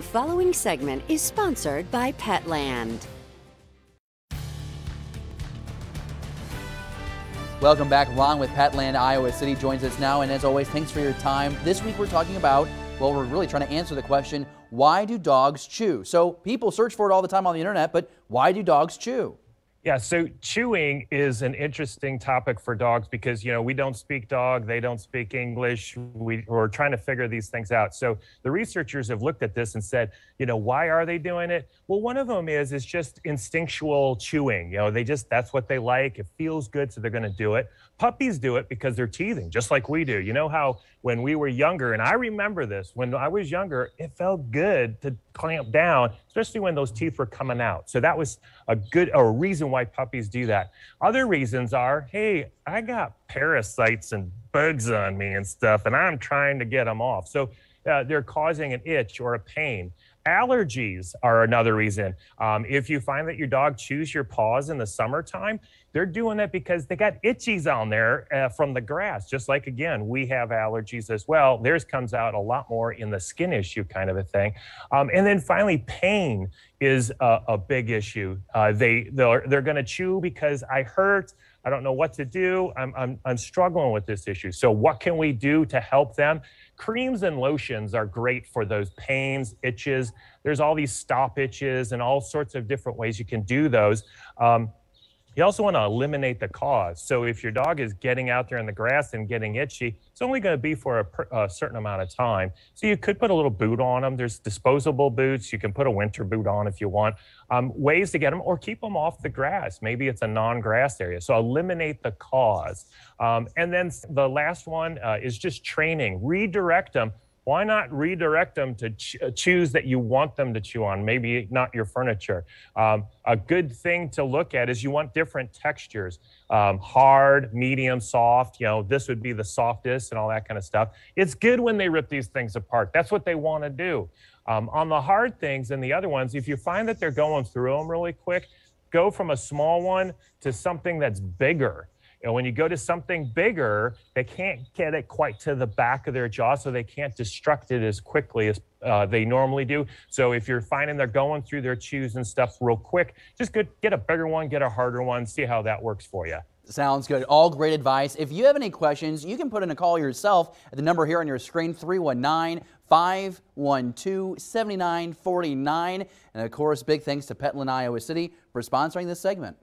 The following segment is sponsored by Petland. Welcome back. Ron with Petland, Iowa City joins us now. And as always, thanks for your time. This week we're talking about, well, we're really trying to answer the question why do dogs chew? So people search for it all the time on the internet, but why do dogs chew? Yeah, so chewing is an interesting topic for dogs because you know we don't speak dog, they don't speak English. We, are trying to figure these things out. So the researchers have looked at this and said, you know, why are they doing it? Well, one of them is is just instinctual chewing. You know, they just that's what they like. It feels good, so they're going to do it. Puppies do it because they're teething, just like we do. You know how when we were younger, and I remember this when I was younger, it felt good to clamp down especially when those teeth were coming out. So that was a good a reason why puppies do that. Other reasons are, hey, I got parasites and bugs on me and stuff, and I'm trying to get them off. So uh, they're causing an itch or a pain. Allergies are another reason. Um, if you find that your dog chews your paws in the summertime, they're doing that because they got itchies on there uh, from the grass. Just like, again, we have allergies as well. Theirs comes out a lot more in the skin issue kind of a thing. Um, and then finally, pain is a, a big issue. Uh, they, they're, they're going to chew because I hurt. I don't know what to do. I'm, I'm, I'm struggling with this issue. So, what can we do to help them? Creams and lotions are great for those pains, itches. There's all these stop itches and all sorts of different ways you can do those. Um, you also want to eliminate the cause. So if your dog is getting out there in the grass and getting itchy, it's only going to be for a, a, certain amount of time. So you could put a little boot on them. There's disposable boots. You can put a winter boot on if you want. Um, ways to get them or keep them off the grass. Maybe it's a non-grass area. So eliminate the cause. Um, and then the last one uh, is just training. Redirect them why not redirect them to ch- uh, choose that you want them to chew on, maybe not your furniture? Um, a good thing to look at is you want different textures um, hard, medium, soft. You know, this would be the softest and all that kind of stuff. It's good when they rip these things apart. That's what they want to do. Um, on the hard things and the other ones, if you find that they're going through them really quick, go from a small one to something that's bigger. And when you go to something bigger, they can't get it quite to the back of their jaw, so they can't destruct it as quickly as uh, they normally do. So if you're finding they're going through their chews and stuff real quick, just get, get a bigger one, get a harder one, see how that works for you. Sounds good. All great advice. If you have any questions, you can put in a call yourself at the number here on your screen 319 512 7949. And of course, big thanks to Petland, Iowa City for sponsoring this segment.